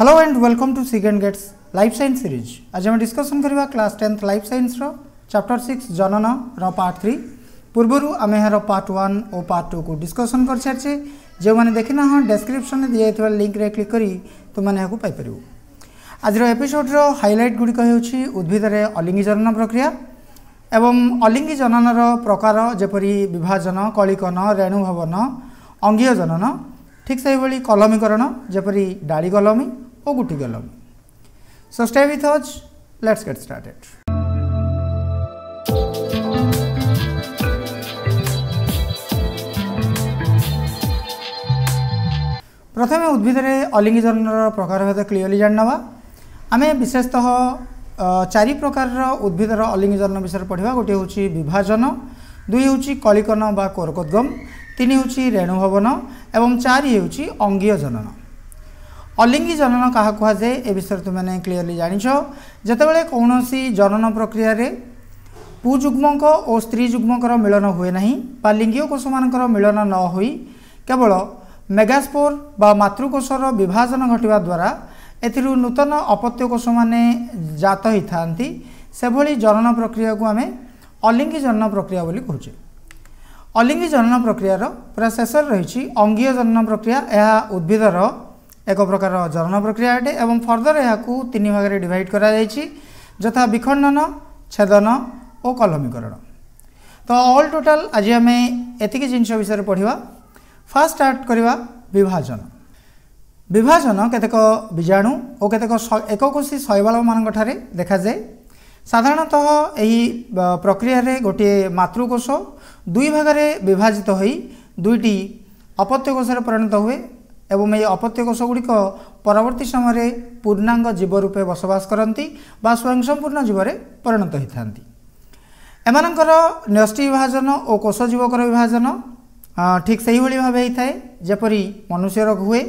Hello and welcome to सिगेंड गेट्स life science series आज आम डिस्कसन करवा क्लास टेन्थ लाइफ साइंस रो चैप्टर सिक्स जनन रो पार्ट थ्री पूर्वर आम यार पार्ट वन और पार्ट टू को डिस्कसन कर सारी जो मैंने देखी ना हाँ डेस्क्रिप्सन दिखाई लिंक रे क्लिक कर तुमने यहाँ पाइपर आज एपिसोड्र हाइलाइट गुड़िक होद्भिदे अलिंगी जनन प्रक्रिया ଏବଂ ଅଲିଙ୍ଗୀ ଜନନର ପ୍ରକାର ଯେପରି ବିଭାଜନ କଳିକନ ରେଣୁଭବନ ଅଙ୍ଗୀୟ ଜନନ ଠିକ୍ ସେହିଭଳି କଲମୀକରଣ ଯେପରି ଡାଳି କଲମୀ ওগুটি গেলাম সো স্টে উইথ হজ লেটস গেট স্টার্টেড প্রথমে উদ্ভিদের অলিঙ্গি উদ্ভিদে প্রকার প্রকারভেদ ক্লিয়রলি জানি নেওয়া আমি বিশেষত চারি প্রকার উদ্ভিদের অলিঙ্গি অলিঙ্গিজন্ম বিষয়ে পড়া গোটি হচ্ছে বিভাজন দুই হচ্ছে কলিকন বা কোরকোদ্গম তিন হচ্ছে রেণুভবন এবং চারি হচ্ছে অঙ্গীয় জনন ଅଲିଙ୍ଗି ଜନନ କାହା କୁହାଯାଏ ଏ ବିଷୟରେ ତୁମେମାନେ କ୍ଲିଅରଲି ଜାଣିଛ ଯେତେବେଳେ କୌଣସି ଜନନ ପ୍ରକ୍ରିୟାରେ ପୁଯୁଗ୍ମଙ୍କ ଓ ସ୍ତ୍ରୀ ଯୁଗ୍ମଙ୍କର ମିଳନ ହୁଏ ନାହିଁ ବା ଲିଙ୍ଗୀୟ କୋଷମାନଙ୍କର ମିଳନ ନ ହୋଇ କେବଳ ମେଗାସ୍ପୋର ବା ମାତୃକୋଷର ବିଭାଜନ ଘଟିବା ଦ୍ୱାରା ଏଥିରୁ ନୂତନ ଅପତ୍ୟ କୋଷମାନେ ଜାତ ହୋଇଥାନ୍ତି ସେଭଳି ଜନନ ପ୍ରକ୍ରିୟାକୁ ଆମେ ଅଲିଙ୍ଗୀ ଜନନ ପ୍ରକ୍ରିୟା ବୋଲି କହୁଛେ ଅଲିଙ୍ଗୀ ଜନନ ପ୍ରକ୍ରିୟାର ପୁରା ଶେଷରେ ରହିଛି ଅଙ୍ଗୀୟ ଜନନ ପ୍ରକ୍ରିୟା ଏହା ଉଦ୍ଭିଦର ଏକ ପ୍ରକାର ଜରଣ ପ୍ରକ୍ରିୟା ଅଟେ ଏବଂ ଫର୍ଦର ଏହାକୁ ତିନି ଭାଗରେ ଡିଭାଇଡ଼ କରାଯାଇଛି ଯଥା ବିଖଣ୍ଡନ ଛେଦନ ଓ କଲମୀକରଣ ତ ଅଲ୍ ଟୋଟାଲ୍ ଆଜି ଆମେ ଏତିକି ଜିନିଷ ବିଷୟରେ ପଢ଼ିବା ଫାର୍ଷ୍ଟ ଷ୍ଟାର୍ଟ କରିବା ବିଭାଜନ ବିଭାଜନ କେତେକ ବୀଜାଣୁ ଓ କେତେକ ଏକକୋଷୀ ଶୈବାଳମାନଙ୍କଠାରେ ଦେଖାଯାଏ ସାଧାରଣତଃ ଏହି ପ୍ରକ୍ରିୟାରେ ଗୋଟିଏ ମାତୃକୋଷ ଦୁଇ ଭାଗରେ ବିଭାଜିତ ହୋଇ ଦୁଇଟି ଅପତ୍ୟକୋଷରେ ପରିଣତ ହୁଏ এবং এই অপত্য কোষগুলিক পরবর্তী সময়ে পূর্ণাঙ্গ জীব রূপে বসবাস করতে বা স্বয়ং সম্পূর্ণ জীবরে পরিণত হয়ে থাকে এমানকর ন্যষ্টি বিভাজন ও কোষজীবকর বিভাজন ঠিক সেইভাবে ভাবে হয়ে থাকে যেপরি মনুষ্যর হুয়ে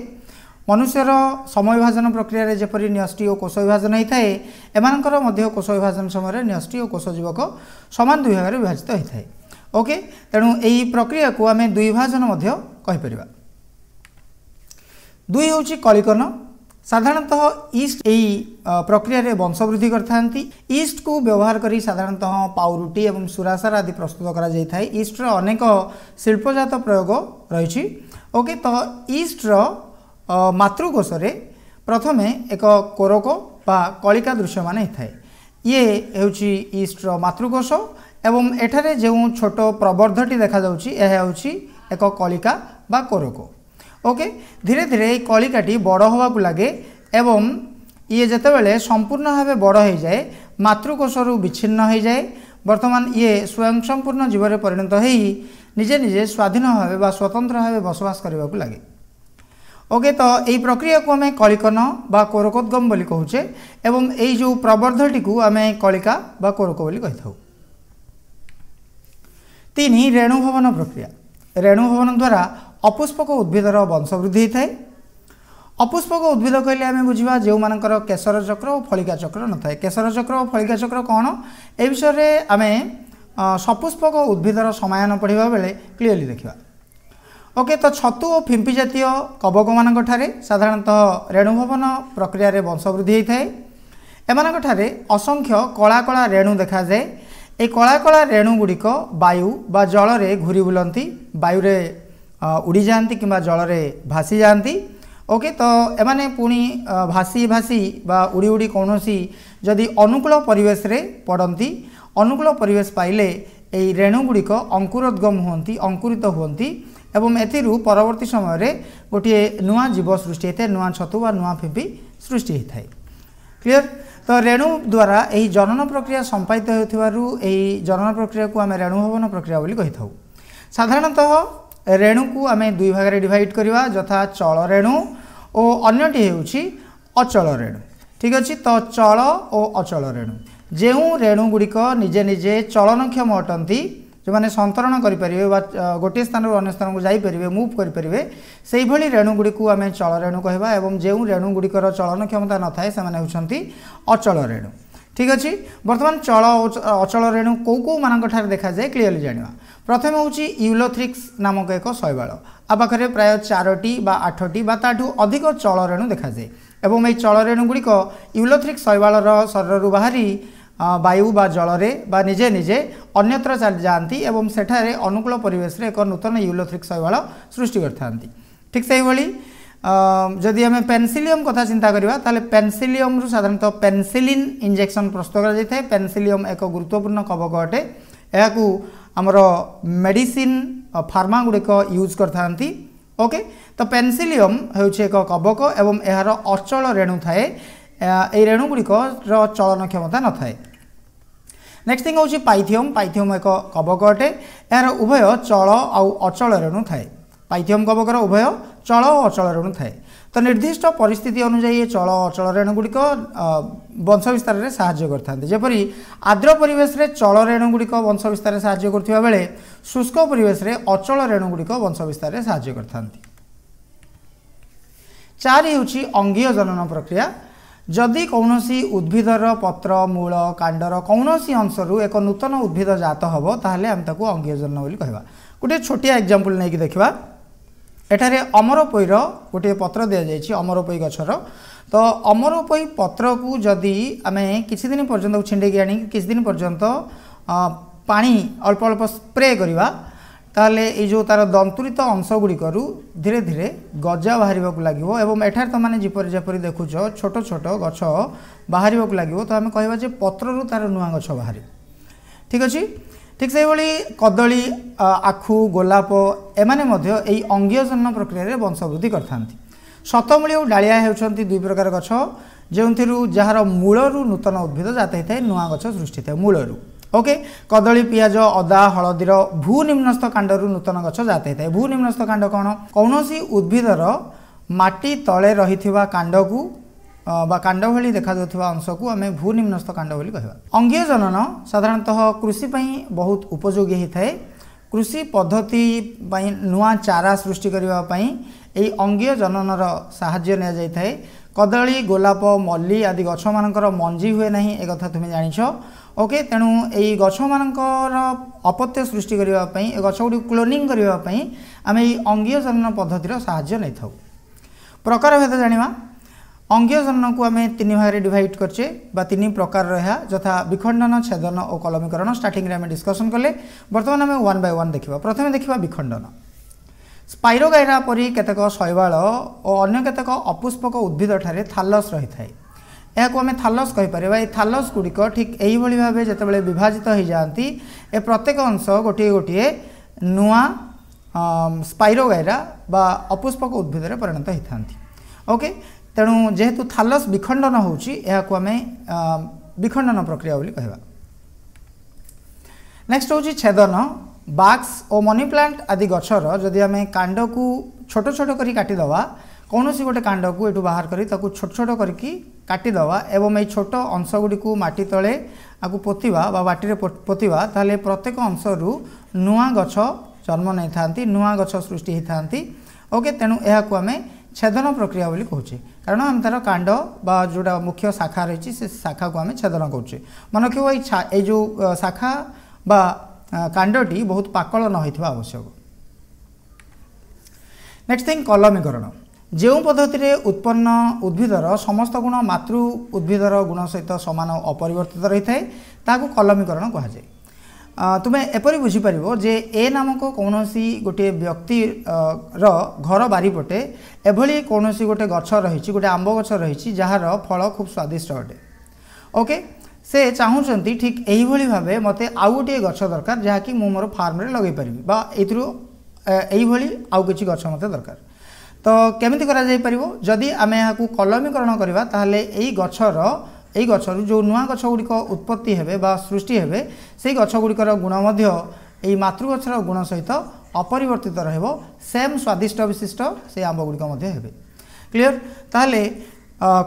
মনুষ্যর সময় বিভাজন প্রক্রিয়ায় যেপরি ন্যষ্টি ও কোষ বিভাজন হয়ে থাকে এমানকর মধ্য কোষ বিভাজন সময় ন্যষ্টি ও কোষজীবক সমান দুই ভাগে বিভাজিত হয়ে থাকে ওকে তেমন এই প্রক্রিয়া আমি দুই বিভাজন মধ্য কহিপার দুই হচ্ছে কলিকর্ণ সাধারণত ইস্ট এই প্রক্রিয়ায় বংশবৃদ্ধি করে থাকে ইস্টকু ব্যবহার করে সাধারণত পাউরুটি এবং সুরাসার আদি প্রস্তুত করা যাই ইস্টর অনেক শিল্পজাত প্রয়োগ রয়েছে ওকে তো ইস্টর মাতৃকোষরে প্রথমে এক কোরক বা কলিকা দৃশ্যমান হয়ে ইয়ে হচ্ছে ইস্টর মাতৃকোষ এবং এঠারে যে ছোট প্রবর্ধটি দেখা যাচ্ছে এ হচ্ছে এক কলিকা বা কোরক ওকে ধীরে ধীরে এই কলিকাটি বড় হওয়াকু লাগে এবং ইয়ে যেতবে সম্পূর্ণভাবে বড় হয়ে যায় মাতৃকোষরু বিচ্ছিন্ন হয়ে যায় বর্তমান ইয়ে স্বয়ংসম্পূর্ণ জীবনে পরিণত হয়ে নিজে নিজে স্বাধীনভাবে বা স্বতন্ত্রভাবে বসবাস করা লাগে ওকে তো এই প্রক্রিয়াকে আমি কলিকন বা কোরকোদ্গম বলে কুচে এবং এই যে প্রবর্ধটি আমি কলিকা বা কোরক বলে কে থাকি তিন রেণুভবন প্রক্রিয়া রেণুভবন দ্বারা ଅପୁଷ୍ପକ ଉଦ୍ଭିଦର ବଂଶବୃଦ୍ଧି ହୋଇଥାଏ ଅପୁଷ୍ପକ ଉଦ୍ଭିଦ କହିଲେ ଆମେ ବୁଝିବା ଯେଉଁମାନଙ୍କର କେଶର ଚକ୍ର ଓ ଫଳିକା ଚକ୍ର ନଥାଏ କେଶର ଚକ୍ର ଓ ଫଳିକା ଚକ୍ର କ'ଣ ଏ ବିଷୟରେ ଆମେ ସପୁଷ୍ପକ ଉଦ୍ଭିଦର ସମାୟନ ପଢ଼ିବା ବେଳେ କ୍ଲିଅରଲି ଦେଖିବା ଓକେ ତ ଛତୁ ଓ ଫିମ୍ପି ଜାତୀୟ କବକମାନଙ୍କଠାରେ ସାଧାରଣତଃ ରେଣୁଭବନ ପ୍ରକ୍ରିୟାରେ ବଂଶବୃଦ୍ଧି ହୋଇଥାଏ ଏମାନଙ୍କଠାରେ ଅସଂଖ୍ୟ କଳା କଳା ରେଣୁ ଦେଖାଯାଏ ଏହି କଳା କଳା ରେଣୁଗୁଡ଼ିକ ବାୟୁ ବା ଜଳରେ ଘୁରି ବୁଲନ୍ତି ବାୟୁରେ ଉଡ଼ି ଯାଆନ୍ତି କିମ୍ବା ଜଳରେ ଭାସି ଯାଆନ୍ତି ଓକେ ତ ଏମାନେ ପୁଣି ଭାସି ଭାସି ବା ଉଡ଼ି ଉଡ଼ି କୌଣସି ଯଦି ଅନୁକୂଳ ପରିବେଶରେ ପଡ଼ନ୍ତି ଅନୁକୂଳ ପରିବେଶ ପାଇଲେ ଏହି ରେଣୁଗୁଡ଼ିକ ଅଙ୍କୁରୋଦ୍ଗମ ହୁଅନ୍ତି ଅଙ୍କୁରିତ ହୁଅନ୍ତି ଏବଂ ଏଥିରୁ ପରବର୍ତ୍ତୀ ସମୟରେ ଗୋଟିଏ ନୂଆ ଜୀବ ସୃଷ୍ଟି ହୋଇଥାଏ ନୂଆ ଛତୁ ବା ନୂଆ ଫିମ୍ପି ସୃଷ୍ଟି ହୋଇଥାଏ କ୍ଲିଅର ତ ରେଣୁ ଦ୍ୱାରା ଏହି ଜନନ ପ୍ରକ୍ରିୟା ସମ୍ପାଦିତ ହେଉଥିବାରୁ ଏହି ଜନନ ପ୍ରକ୍ରିୟାକୁ ଆମେ ରେଣୁଭବନ ପ୍ରକ୍ରିୟା ବୋଲି କହିଥାଉ ସାଧାରଣତଃ ରେଣୁ କୁ ଆମେ ଦୁଇ ଭାଗରେ ଡିଭାଇଡ୍ କରିବା ଯଥା ଚଳ ରେଣୁ ଓ ଅନ୍ୟଟି ହେଉଛି ଅଚଳ ରେଣୁ ଠିକ୍ ଅଛି ତ ଚଳ ଓ ଅଚଳ ରେଣୁ ଯେଉଁ ରେଣୁ ଗୁଡ଼ିକ ନିଜେ ନିଜେ ଚଳନକ୍ଷମ ଅଟନ୍ତି ଯେଉଁମାନେ ସନ୍ତରଣ କରିପାରିବେ ବା ଗୋଟିଏ ସ୍ଥାନରୁ ଅନ୍ୟ ସ୍ଥାନକୁ ଯାଇପାରିବେ ମୁଭ୍ କରିପାରିବେ ସେହିଭଳି ରେଣୁ ଗୁଡ଼ିକୁ ଆମେ ଚଳ ରେଣୁ କହିବା ଏବଂ ଯେଉଁ ରେଣୁ ଗୁଡ଼ିକର ଚଳନ କ୍ଷମତା ନଥାଏ ସେମାନେ ହେଉଛନ୍ତି ଅଚଳ ରେଣୁ ଠିକ୍ ଅଛି ବର୍ତ୍ତମାନ ଚଳ ଅଚଳ ରେଣୁ କେଉଁ କେଉଁମାନଙ୍କ ଠାରେ ଦେଖାଯାଏ କ୍ଲିଅରଲି ଜାଣିବା ପ୍ରଥମେ ହେଉଛି ୟୁଲୋଥ୍ରିକ୍ସ ନାମକ ଏକ ଶୈବାଳ ଆ ପାଖରେ ପ୍ରାୟ ଚାରୋଟି ବା ଆଠଟି ବା ତାଠୁ ଅଧିକ ଚଳ ରେଣୁ ଦେଖାଯାଏ ଏବଂ ଏହି ଚଳ ରେଣୁଗୁଡ଼ିକ ୟୁଲୋଥ୍ରିକ୍ ଶୈବାଳର ଶରୀରରୁ ବାହାରି ବାୟୁ ବା ଜଳରେ ବା ନିଜେ ନିଜେ ଅନ୍ୟତ୍ର ଚାଲି ଯାଆନ୍ତି ଏବଂ ସେଠାରେ ଅନୁକୂଳ ପରିବେଶରେ ଏକ ନୂତନ ୟୁଲୋଥ୍ରିକ୍ ଶୈବାଳ ସୃଷ୍ଟି କରିଥାନ୍ତି ଠିକ୍ ସେହିଭଳି ଯଦି ଆମେ ପେନସିଲିୟମ୍ କଥା ଚିନ୍ତା କରିବା ତାହେଲେ ପେନସିଲିୟମ୍ରୁ ସାଧାରଣତଃ ପେନସିଲିନ୍ ଇଞ୍ଜେକ୍ସନ୍ ପ୍ରସ୍ତୁତ କରାଯାଇଥାଏ ପେନସିଲିୟମ୍ ଏକ ଗୁରୁତ୍ୱପୂର୍ଣ୍ଣ କବକ ଅଟେ ଏହାକୁ ଆମର ମେଡ଼ିସିନ୍ ଫାର୍ମା ଗୁଡ଼ିକ ୟୁଜ୍ କରିଥାନ୍ତି ଓକେ ତ ପେନସିଲିୟମ୍ ହେଉଛି ଏକ କବକ ଏବଂ ଏହାର ଅଚଳ ରେଣୁ ଥାଏ ଏହି ରେଣୁ ଗୁଡ଼ିକର ଚଳନ କ୍ଷମତା ନଥାଏ ନେକ୍ସଟ ଥିଙ୍ଗ୍ ହେଉଛି ପାଇଥିୟମ୍ ପାଇଥିୟମ୍ ଏକ କବକ ଅଟେ ଏହାର ଉଭୟ ଚଳ ଆଉ ଅଚଳ ରେଣୁ ଥାଏ ପାଇଥିୟମ କବକର ଉଭୟ ଚଳ ଓ ଅଚଳ ରେଣୁ ଥାଏ ତ ନିର୍ଦ୍ଦିଷ୍ଟ ପରିସ୍ଥିତି ଅନୁଯାୟୀ ଏ ଚଳ ଅଚଳ ରେଣୁଗୁଡ଼ିକ ବଂଶ ବିସ୍ତାରରେ ସାହାଯ୍ୟ କରିଥାନ୍ତି ଯେପରି ଆଦ୍ର ପରିବେଶରେ ଚଳ ରେଣୁଗୁଡ଼ିକ ବଂଶ ବିସ୍ତାରରେ ସାହାଯ୍ୟ କରୁଥିବା ବେଳେ ଶୁଷ୍କ ପରିବେଶରେ ଅଚଳ ରେଣୁଗୁଡ଼ିକ ବଂଶ ବିସ୍ତାରରେ ସାହାଯ୍ୟ କରିଥାନ୍ତି ଚାରି ହେଉଛି ଅଙ୍ଗୀୟ ଜନନ ପ୍ରକ୍ରିୟା ଯଦି କୌଣସି ଉଦ୍ଭିଦର ପତ୍ର ମୂଳ କାଣ୍ଡର କୌଣସି ଅଂଶରୁ ଏକ ନୂତନ ଉଦ୍ଭିଦ ଜାତ ହେବ ତାହେଲେ ଆମେ ତାକୁ ଅଙ୍ଗୀୟ ଜନନ ବୋଲି କହିବା ଗୋଟିଏ ଛୋଟିଆ ଏକ୍ଜାମ୍ପଲ୍ ନେଇକି ଦେଖିବା ଏଠାରେ ଅମରପୋଇର ଗୋଟିଏ ପତ୍ର ଦିଆଯାଇଛି ଅମରପୋଇ ଗଛର ତ ଅମରପୋଇ ପତ୍ରକୁ ଯଦି ଆମେ କିଛି ଦିନ ପର୍ଯ୍ୟନ୍ତ ଛିଣ୍ଡେଇକି ଆଣି କିଛି ଦିନ ପର୍ଯ୍ୟନ୍ତ ପାଣି ଅଳ୍ପ ଅଳ୍ପ ସ୍ପ୍ରେ କରିବା ତାହେଲେ ଏଇ ଯେଉଁ ତା'ର ଦନ୍ତୁରିତ ଅଂଶ ଗୁଡ଼ିକରୁ ଧୀରେ ଧୀରେ ଗଜା ବାହାରିବାକୁ ଲାଗିବ ଏବଂ ଏଠାରେ ତୁମମାନେ ଯେପରି ଯେପରି ଦେଖୁଛ ଛୋଟ ଛୋଟ ଗଛ ବାହାରିବାକୁ ଲାଗିବ ତ ଆମେ କହିବା ଯେ ପତ୍ରରୁ ତା'ର ନୂଆ ଗଛ ବାହାରିବ ଠିକ୍ ଅଛି ঠিক সেইভাবে কদলী আখু গোলাপ এমানে মধ্যে এই অঙ্গীয়জন্ম প্রক্রিয়ায় বংশবৃদ্ধি করে থাকে শতমূলী ও ডাড়িয়া হচ্ছেন দুই প্রকার গছ যে যার মূলরু নূতন উদ্ভিদ জাত হয়ে থাকে নূয়া গছ সৃষ্টি থাকে মূলরু ওকে কদলী পিঁয়াজ অদা হলদীর ভূ নিম্নস্থ কাণ্ডর নূতন গছ জাত হয়ে থাকে ভূ নিম্নস্থ কাণ্ড কোণ কৌশি উদ্ভিদর মাটি তলে রহিথিবা কাণ্ডকু ବା କାଣ୍ଡ ଭଳି ଦେଖାଯାଉଥିବା ଅଂଶକୁ ଆମେ ଭୂ ନିମ୍ନସ୍ଥ କାଣ୍ଡ ବୋଲି କହିବା ଅଙ୍ଗୀୟ ଜନନ ସାଧାରଣତଃ କୃଷି ପାଇଁ ବହୁତ ଉପଯୋଗୀ ହୋଇଥାଏ କୃଷି ପଦ୍ଧତି ପାଇଁ ନୂଆ ଚାରା ସୃଷ୍ଟି କରିବା ପାଇଁ ଏହି ଅଙ୍ଗୀୟ ଜନନର ସାହାଯ୍ୟ ନିଆଯାଇଥାଏ କଦଳୀ ଗୋଲାପ ମଲ୍ଲି ଆଦି ଗଛମାନଙ୍କର ମଞ୍ଜି ହୁଏ ନାହିଁ ଏ କଥା ତୁମେ ଜାଣିଛ ଓକେ ତେଣୁ ଏଇ ଗଛମାନଙ୍କର ଅପତ୍ୟ ସୃଷ୍ଟି କରିବା ପାଇଁ ଏ ଗଛଗୁଡ଼ିକୁ କ୍ଲୋନିଂ କରିବା ପାଇଁ ଆମେ ଏଇ ଅଙ୍ଗୀୟ ଜନନ ପଦ୍ଧତିର ସାହାଯ୍ୟ ନେଇଥାଉ ପ୍ରକାରଭେଦ ଜାଣିବା অঙ্গীয় জননকু আমি তিন ভাগে ডিভাইড করছে বা তিন প্রকার এহা যথা বিখণ্ডন ছেদন ও কলমীকরণ স্টার্টিংরে আমি ডিসকসন কলে বর্তমানে আমি ওয়ান বাই ওয়ান দেখব প্রথমে দেখা বিখণ্ডন স্পাইরোগাইরা পরি কেতেক শৈবাল ও অন্য কেতেক অপুষ্পক উদ্ভিদ ঠারে থালস রয়ে ଏହାକୁ ଆମେ ଥାଲସ୍ କହିପାରିବା ଏହି ଥାଲସ୍ ଗୁଡ଼ିକ ଠିକ୍ ଏହିଭଳି ଭାବେ ଯେତେବେଳେ ବିଭାଜିତ ହୋଇଯାଆନ୍ତି ଏ ପ୍ରତ୍ୟେକ ଅଂଶ ଗୋଟିଏ ଗୋଟିଏ ନୂଆ ସ୍ପାଇରୋଗାଇରା ବା ଅପୁଷ୍ପକ ଉଦ୍ଭିଦରେ ପରିଣତ ହୋଇଥାନ୍ତି ওকে ତେଣୁ ଯେହେତୁ ଥାଲସ୍ ବିଖଣ୍ଡନ ହେଉଛି ଏହାକୁ ଆମେ ବିଖଣ୍ଡନ ପ୍ରକ୍ରିୟା ବୋଲି କହିବା ନେକ୍ସଟ ହେଉଛି ଛେଦନ ବାକ୍ସ ଓ ମନି ପ୍ଲାଣ୍ଟ ଆଦି ଗଛର ଯଦି ଆମେ କାଣ୍ଡକୁ ଛୋଟ ଛୋଟ କରି କାଟିଦେବା କୌଣସି ଗୋଟେ କାଣ୍ଡକୁ ଏଠୁ ବାହାର କରି ତାକୁ ଛୋଟ ଛୋଟ କରିକି କାଟିଦେବା ଏବଂ ଏଇ ଛୋଟ ଅଂଶଗୁଡ଼ିକୁ ମାଟି ତଳେ ଆକୁ ପୋତିବା ବା ମାଟିରେ ପୋତିବା ତାହେଲେ ପ୍ରତ୍ୟେକ ଅଂଶରୁ ନୂଆ ଗଛ ଜନ୍ମ ନେଇଥାନ୍ତି ନୂଆ ଗଛ ସୃଷ୍ଟି ହୋଇଥାନ୍ତି ଓକେ ତେଣୁ ଏହାକୁ ଆମେ ଛେଦନ ପ୍ରକ୍ରିୟା ବୋଲି କହୁଛେ କାରଣ ଆମେ ତା'ର କାଣ୍ଡ ବା ଯେଉଁଟା ମୁଖ୍ୟ ଶାଖା ରହିଛି ସେ ଶାଖାକୁ ଆମେ ଛେଦନ କରୁଛେ ମନେରଖିବ ଏଇ ଏଇ ଯେଉଁ ଶାଖା ବା କାଣ୍ଡଟି ବହୁତ ପାକଳ ନ ହୋଇଥିବା ଆବଶ୍ୟକ ନେକ୍ସଟ ଥିଙ୍ଗ କଲମୀକରଣ ଯେଉଁ ପଦ୍ଧତିରେ ଉତ୍ପନ୍ନ ଉଦ୍ଭିଦର ସମସ୍ତ ଗୁଣ ମାତୃ ଉଦ୍ଭିଦର ଗୁଣ ସହିତ ସମାନ ଅପରିବର୍ତ୍ତିତ ରହିଥାଏ ତାହାକୁ କଲମୀକରଣ କୁହାଯାଏ ତୁମେ ଏପରି ବୁଝିପାରିବ ଯେ ଏ ନାମକ କୌଣସି ଗୋଟିଏ ବ୍ୟକ୍ତିର ଘର ବାରିପଟେ ଏଭଳି କୌଣସି ଗୋଟେ ଗଛ ରହିଛି ଗୋଟେ ଆମ୍ବ ଗଛ ରହିଛି ଯାହାର ଫଳ ଖୁବ୍ ସ୍ୱାଦିଷ୍ଟ ଅଟେ ଓକେ ସେ ଚାହୁଁଛନ୍ତି ଠିକ୍ ଏହିଭଳି ଭାବେ ମୋତେ ଆଉ ଗୋଟିଏ ଗଛ ଦରକାର ଯାହାକି ମୁଁ ମୋର ଫାର୍ମରେ ଲଗେଇ ପାରିବି ବା ଏଥିରୁ ଏହିଭଳି ଆଉ କିଛି ଗଛ ମୋତେ ଦରକାର ତ କେମିତି କରାଯାଇପାରିବ ଯଦି ଆମେ ଏହାକୁ କଲମୀକରଣ କରିବା ତାହେଲେ ଏହି ଗଛର এই গছরু যে নূয়া গছগুড়িক উৎপত্তি হবে বা সৃষ্টি হবে সেই গছগুড়িকর গুণ মধ্য এই মাতৃগছর গুণ সহিত অপরিবর্তিত রহব সেম স্বাদিষ্ট বিশিষ্ট সেই আম্বগুড়িক হবে ক্লিয়ার তাহলে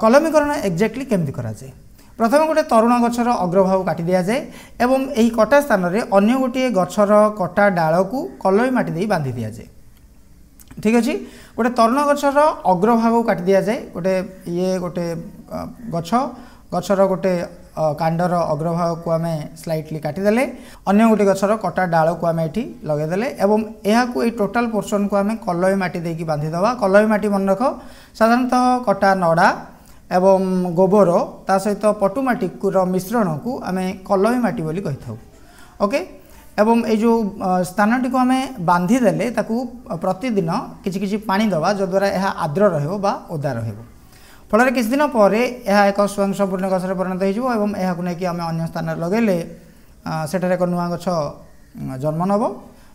কলমীকরণ এক্জাক্টলি কমিটি করা যায় প্রথমে গোটে তরুণ গছর অগ্রভাগ কাটি যায় এবং এই কটা স্থানরে অন্য গোটিয়ে গছর কটা ডালকু কলমী মাটি দিয়ে বাঁধি যায় ঠিক আছে গোটে তরুণ গছর অগ্রভাগ কাটি যায় গোটে ইয়ে গোটে গছ ଗଛର ଗୋଟେ କାଣ୍ଡର ଅଗ୍ରଭାଗକୁ ଆମେ ସ୍ଲାଇଟଲି କାଟିଦେଲେ ଅନ୍ୟ ଗୋଟେ ଗଛର କଟା ଡାଳକୁ ଆମେ ଏଠି ଲଗାଇଦେଲେ ଏବଂ ଏହାକୁ ଏଇ ଟୋଟାଲ ପୋର୍ସନକୁ ଆମେ କଲଇ ମାଟି ଦେଇକି ବାନ୍ଧିଦେବା କଲଇ ମାଟି ମନେ ରଖ ସାଧାରଣତଃ କଟା ନଡ଼ା ଏବଂ ଗୋବର ତା ସହିତ ପଟୁ ମାଟିର ମିଶ୍ରଣକୁ ଆମେ କଲଇ ମାଟି ବୋଲି କହିଥାଉ ଓକେ ଏବଂ ଏଇ ଯେଉଁ ସ୍ଥାନଟିକୁ ଆମେ ବାନ୍ଧିଦେଲେ ତାକୁ ପ୍ରତିଦିନ କିଛି କିଛି ପାଣି ଦେବା ଯଦ୍ୱାରା ଏହା ଆଦ୍ର ରହିବ ବା ଓଦା ରହିବ ଫଳରେ କିଛି ଦିନ ପରେ ଏହା ଏକ ସ୍ୱୟଂସମ୍ପୂର୍ଣ୍ଣ ଗଛରେ ପରିଣତ ହୋଇଯିବ ଏବଂ ଏହାକୁ ନେଇକି ଆମେ ଅନ୍ୟ ସ୍ଥାନରେ ଲଗାଇଲେ ସେଠାରେ ଏକ ନୂଆ ଗଛ ଜନ୍ମ ନେବ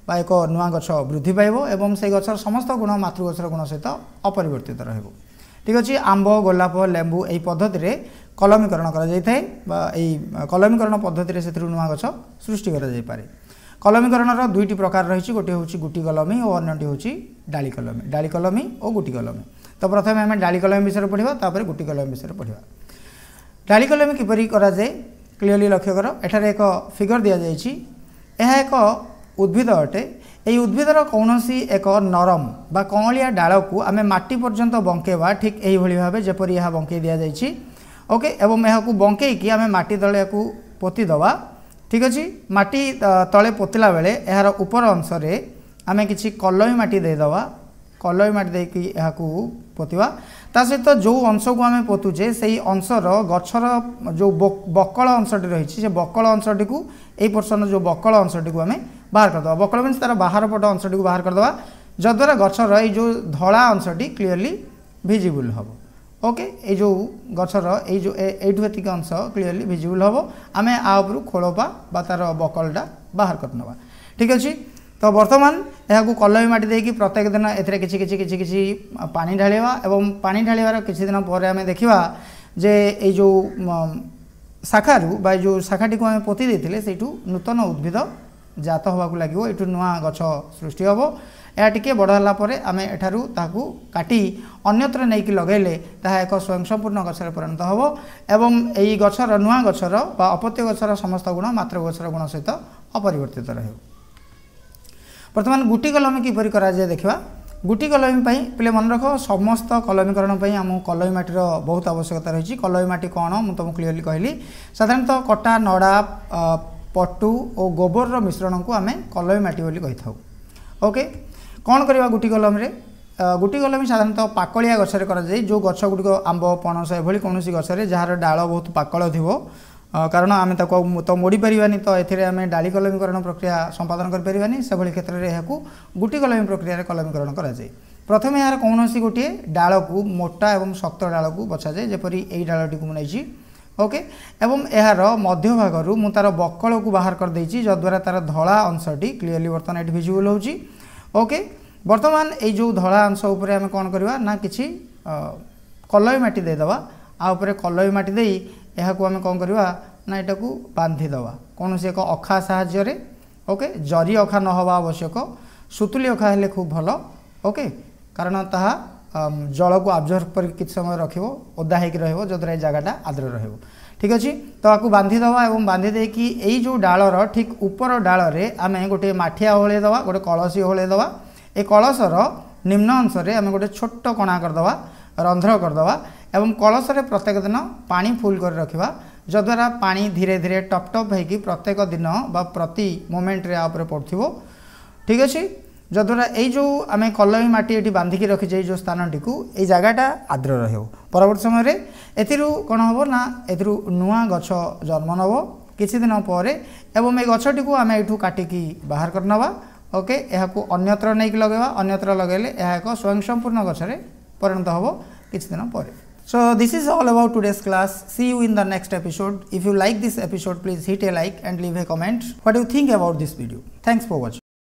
ବା ଏକ ନୂଆ ଗଛ ବୃଦ୍ଧି ପାଇବ ଏବଂ ସେ ଗଛର ସମସ୍ତ ଗୁଣ ମାତୃଗଛର ଗୁଣ ସହିତ ଅପରିବର୍ତ୍ତିତ ରହିବ ଠିକ୍ ଅଛି ଆମ୍ବ ଗୋଲାପ ଲେମ୍ବୁ ଏହି ପଦ୍ଧତିରେ କଲମୀକରଣ କରାଯାଇଥାଏ ବା ଏହି କଲମୀକରଣ ପଦ୍ଧତିରେ ସେଥିରୁ ନୂଆ ଗଛ ସୃଷ୍ଟି କରାଯାଇପାରେ କଲମୀକରଣର ଦୁଇଟି ପ୍ରକାର ରହିଛି ଗୋଟିଏ ହେଉଛି ଗୁଟି କଲମୀ ଓ ଅନ୍ୟଟି ହେଉଛି ଡାଳି କଲମୀ ଡାଳି କଲମୀ ଓ ଗୁଟି କଲମୀ ତ ପ୍ରଥମେ ଆମେ ଡାଳି କଲମୀ ବିଷୟରେ ପଢ଼ିବା ତାପରେ ଗୁଟି କଲମୀ ବିଷୟରେ ପଢ଼ିବା ଡାଳି କଲମୀ କିପରି କରାଯାଏ କ୍ଲିଅରଲି ଲକ୍ଷ୍ୟ କର ଏଠାରେ ଏକ ଫିଗର ଦିଆଯାଇଛି ଏହା ଏକ ଉଦ୍ଭିଦ ଅଟେ ଏହି ଉଦ୍ଭିଦର କୌଣସି ଏକ ନରମ ବା କଅଁଳିଆ ଡାଳକୁ ଆମେ ମାଟି ପର୍ଯ୍ୟନ୍ତ ବଙ୍କେଇବା ଠିକ୍ ଏହିଭଳି ଭାବେ ଯେପରି ଏହା ବଙ୍କେଇ ଦିଆଯାଇଛି ଓକେ ଏବଂ ଏହାକୁ ବଙ୍କେଇକି ଆମେ ମାଟି ତଳେ ଏହାକୁ ପୋତିଦେବା ଠିକ୍ ଅଛି ମାଟି ତଳେ ପୋତିଲା ବେଳେ ଏହାର ଉପର ଅଂଶରେ ଆମେ କିଛି କଲମୀ ମାଟି ଦେଇଦେବା କଲଇ ମାଟି ଦେଇକି ଏହାକୁ ପୋତିବା ତା ସହିତ ଯେଉଁ ଅଂଶକୁ ଆମେ ପୋତୁଛେ ସେଇ ଅଂଶର ଗଛର ଯେଉଁ ବକଳ ଅଂଶଟି ରହିଛି ସେ ବକଳ ଅଂଶଟିକୁ ଏଇ ପୋର୍ସନର ଯେଉଁ ବକଳ ଅଂଶଟିକୁ ଆମେ ବାହାର କରିଦେବା ବକଳ ମିନ୍ସ ତା'ର ବାହାର ପଟ ଅଂଶଟିକୁ ବାହାର କରିଦେବା ଯଦ୍ୱାରା ଗଛର ଏଇ ଯେଉଁ ଧଳା ଅଂଶଟି କ୍ଲିଅରଲି ଭିଜିବୁଲ୍ ହେବ ଓକେ ଏଇ ଯେଉଁ ଗଛର ଏଇ ଯେଉଁ ଏଇଠୁ ଏତିକି ଅଂଶ କ୍ଲିଅରଲି ଭିଜିବୁଲ୍ ହେବ ଆମେ ଆ ଉପରୁ ଖୋଳପା ବା ତା'ର ବକଳଟା ବାହାର କରିନେବା ଠିକ୍ ଅଛି ତ ବର୍ତ୍ତମାନ ଏହାକୁ କଲମୀ ମାଟି ଦେଇକି ପ୍ରତ୍ୟେକ ଦିନ ଏଥିରେ କିଛି କିଛି କିଛି କିଛି ପାଣି ଢାଳିବା ଏବଂ ପାଣି ଢାଳିବାର କିଛି ଦିନ ପରେ ଆମେ ଦେଖିବା ଯେ ଏଇ ଯେଉଁ ଶାଖାରୁ ବା ଏଇ ଯେଉଁ ଶାଖାଟିକୁ ଆମେ ପୋତି ଦେଇଥିଲେ ସେଇଠୁ ନୂତନ ଉଦ୍ଭିଦ ଜାତ ହେବାକୁ ଲାଗିବ ଏଠୁ ନୂଆ ଗଛ ସୃଷ୍ଟି ହେବ ଏହା ଟିକିଏ ବଡ଼ ହେଲା ପରେ ଆମେ ଏଠାରୁ ତାହାକୁ କାଟି ଅନ୍ୟତ୍ର ନେଇକି ଲଗେଇଲେ ତାହା ଏକ ସ୍ୱୟଂସମ୍ପୂର୍ଣ୍ଣ ଗଛରେ ପରିଣତ ହେବ ଏବଂ ଏହି ଗଛର ନୂଆ ଗଛର ବା ଅପତ୍ୟ ଗଛର ସମସ୍ତ ଗୁଣ ମାତୃ ଗଛର ଗୁଣ ସହିତ ଅପରିବର୍ତ୍ତିତ ରହିବ ବର୍ତ୍ତମାନ ଗୁଟି କଲମୀ କିପରି କରାଯାଏ ଦେଖିବା ଗୁଟି କଲମୀ ପାଇଁ ପିଲେ ମନେ ରଖ ସମସ୍ତ କଲମୀକରଣ ପାଇଁ ଆମକୁ କଲମୀ ମାଟିର ବହୁତ ଆବଶ୍ୟକତା ରହିଛି କଲମୀ ମାଟି କ'ଣ ମୁଁ ତୁମକୁ କ୍ଲିଅରଲି କହିଲି ସାଧାରଣତଃ କଟା ନଡ଼ା ପଟୁ ଓ ଗୋବରର ମିଶ୍ରଣକୁ ଆମେ କଲମୀ ମାଟି ବୋଲି କହିଥାଉ ଓକେ କ'ଣ କରିବା ଗୁଟି କଲମୀରେ ଗୁଟି କଲମୀ ସାଧାରଣତଃ ପାକଳିଆ ଗଛରେ କରାଯାଏ ଯେଉଁ ଗଛ ଗୁଡ଼ିକ ଆମ୍ବ ପଣସ ଏଭଳି କୌଣସି ଗଛରେ ଯାହାର ଡାଳ ବହୁତ ପାକଳ ଥିବ କାରଣ ଆମେ ତାକୁ ତ ମୋଡ଼ିପାରିବାନି ତ ଏଥିରେ ଆମେ ଡାଲି କଲମୀକରଣ ପ୍ରକ୍ରିୟା ସମ୍ପାଦନ କରିପାରିବାନି ସେଭଳି କ୍ଷେତ୍ରରେ ଏହାକୁ ଗୁଟି କଲମୀ ପ୍ରକ୍ରିୟାରେ କଲମୀକରଣ କରାଯାଏ ପ୍ରଥମେ ଏହାର କୌଣସି ଗୋଟିଏ ଡାଳକୁ ମୋଟା ଏବଂ ଶକ୍ତ ଡାଳକୁ ବଛାଯାଏ ଯେପରି ଏଇ ଡାଳଟିକୁ ମୁଁ ନେଇଛି ଓକେ ଏବଂ ଏହାର ମଧ୍ୟ ଭାଗରୁ ମୁଁ ତା'ର ବକଳକୁ ବାହାର କରିଦେଇଛି ଯଦ୍ୱାରା ତା'ର ଧଳା ଅଂଶଟି କ୍ଲିଅରଲି ବର୍ତ୍ତମାନ ଏଠି ଭିଜିବୁଲ୍ ହେଉଛି ଓକେ ବର୍ତ୍ତମାନ ଏଇ ଯେଉଁ ଧଳା ଅଂଶ ଉପରେ ଆମେ କ'ଣ କରିବା ନା କିଛି କଲଇ ମାଟି ଦେଇଦେବା ଆଉ ଉପରେ କଲଇ ମାଟି ଦେଇ ଏହାକୁ ଆମେ କ'ଣ କରିବା ନା ଏଟାକୁ ବାନ୍ଧିଦେବା କୌଣସି ଏକ ଅଖା ସାହାଯ୍ୟରେ ଓକେ ଜରି ଅଖା ନ ହେବା ଆବଶ୍ୟକ ସୁତୁଲି ଅଖା ହେଲେ ଖୁବ୍ ଭଲ ଓକେ କାରଣ ତାହା ଜଳକୁ ଆବଜର୍ଭ କରିକି କିଛି ସମୟ ରଖିବ ଓଦା ହେଇକି ରହିବ ଯଦ୍ୱାରା ଏଇ ଜାଗାଟା ଆଦ୍ର ରହିବ ଠିକ୍ ଅଛି ତ ଆକୁ ବାନ୍ଧିଦେବା ଏବଂ ବାନ୍ଧି ଦେଇକି ଏଇ ଯେଉଁ ଡାଳର ଠିକ୍ ଉପର ଡାଳରେ ଆମେ ଗୋଟିଏ ମାଠିଆ ଓହଳେଇ ଦେବା ଗୋଟେ କଳସୀ ଓହଳେଇ ଦେବା ଏ କଳସର ନିମ୍ନ ଅଂଶରେ ଆମେ ଗୋଟେ ଛୋଟ କଣା କରିଦେବା ରନ୍ଧ୍ର କରିଦେବା ଏବଂ କଳସରେ ପ୍ରତ୍ୟେକ ଦିନ ପାଣି ଫୁଲ୍ କରି ରଖିବା ଯଦ୍ୱାରା ପାଣି ଧୀରେ ଧୀରେ ଟପ୍ ଟପ୍ ହୋଇକି ପ୍ରତ୍ୟେକ ଦିନ ବା ପ୍ରତି ମୁମେଣ୍ଟରେ ୟା ଉପରେ ପଡ଼ୁଥିବ ଠିକ୍ ଅଛି ଯଦ୍ୱାରା ଏଇ ଯେଉଁ ଆମେ କଲମୀ ମାଟି ଏଠି ବାନ୍ଧିକି ରଖିଛେ ଏଇ ଯେଉଁ ସ୍ଥାନଟିକୁ ଏଇ ଜାଗାଟା ଆଦ୍ର ରହିବ ପରବର୍ତ୍ତୀ ସମୟରେ ଏଥିରୁ କ'ଣ ହେବ ନା ଏଥିରୁ ନୂଆ ଗଛ ଜନ୍ମ ନେବ କିଛି ଦିନ ପରେ ଏବଂ ଏ ଗଛଟିକୁ ଆମେ ଏଇଠୁ କାଟିକି ବାହାର କରିନେବା ଓକେ ଏହାକୁ ଅନ୍ୟତ୍ର ନେଇକି ଲଗାଇବା ଅନ୍ୟତ୍ର ଲଗାଇଲେ ଏହା ଏକ ସ୍ୱୟଂସମ୍ପୂର୍ଣ୍ଣ ଗଛରେ ପରିଣତ ହେବ କିଛି ଦିନ ପରେ So, this is all about today's class. See you in the next episode. If you like this episode, please hit a like and leave a comment what do you think about this video. Thanks for watching.